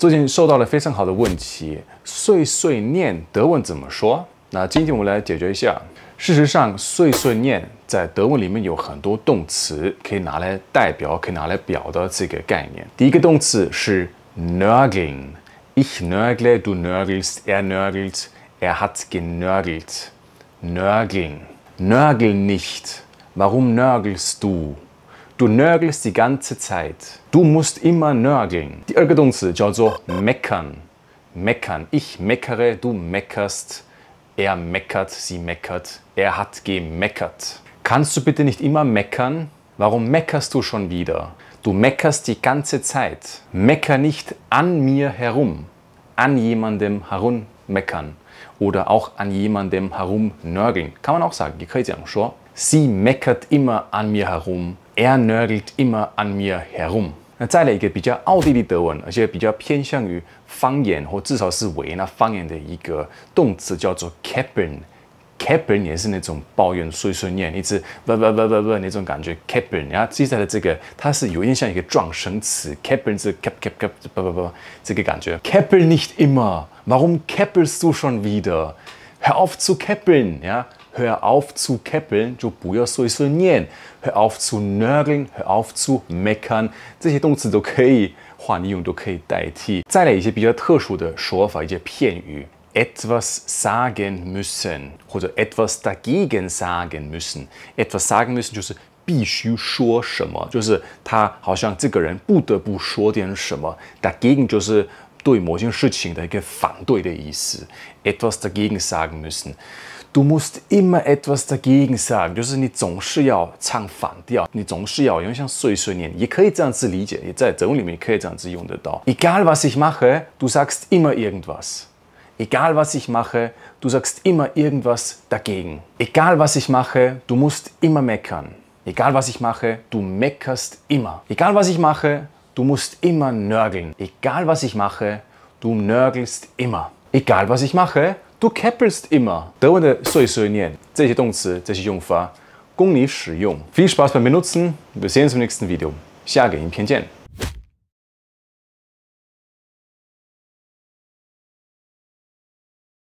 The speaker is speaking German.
最近收到了非常好的问题，“碎碎念”德文怎么说？那今天我们来解决一下。事实上，“碎碎念”在德文里面有很多动词可以拿来代表，可以拿来表达这个概念。第一个动词是 “nörgeln”，ich nörgle, du nörgelst, er nörgelt, er hat genörgelt, nörgeln, nörgeln nicht, warum nörgelst du？Du nörgelst die ganze Zeit. Du musst immer nörgeln. Die Ergedunze, also meckern. Meckern. Ich meckere, du meckerst. Er meckert, sie meckert. Er hat gemeckert. Kannst du bitte nicht immer meckern? Warum meckerst du schon wieder? Du meckerst die ganze Zeit. Mecker nicht an mir herum. An jemandem herum meckern. Oder auch an jemandem herum nörgeln. Kann man auch sagen. Die Sie meckert immer an mir herum er nörgelt immer an mir herum. herum。那再来一个比较奥地利德文，而且比较偏向于方言或至少是维也纳方言的一个动词，叫做 kappen。Kappen 也是那种抱怨碎碎念，一直不不不不不那种感觉。Kappen，然后接下来这个它是有点像一个撞声词，Kappen 是 kap kap kap 不不不这个感觉。Kappen nicht immer，warum kappelst du schon wieder？Hör auf zu kappen，ja。hör auf zu k ä p p e l n 就不要说“说你”。hör auf zu nörgeln，hör auf zu meckern，这些动词都可以，换用，都可以代替。再来一些比较特殊的说法，一些片语：etwas sagen müssen，或者 etwas dagegen sagen müssen。etwas sagen müssen 就是必须说什么，就是他好像这个人不得不说点什么。dagegen 就是对某件事情的一个反对的意思。etwas dagegen sagen müssen。Du musst immer etwas dagegen sagen，就是你总是要唱反调，你总是要用像碎碎念，也可以这样子理解，也在德文里面可以这样子用得到。Egal was ich mache, du sagst immer irgendwas. Egal was ich mache, du sagst immer irgendwas dagegen. Egal was ich mache, du musst immer meckern. Egal was ich mache, du meckerst immer. Egal was ich mache, du musst immer nörgeln. Egal was ich mache, du nörgelst immer. Egal was ich mache, Du immer. Viel Spaß beim Benutzen. Wir sehen uns im nächsten Video. 下个影片见。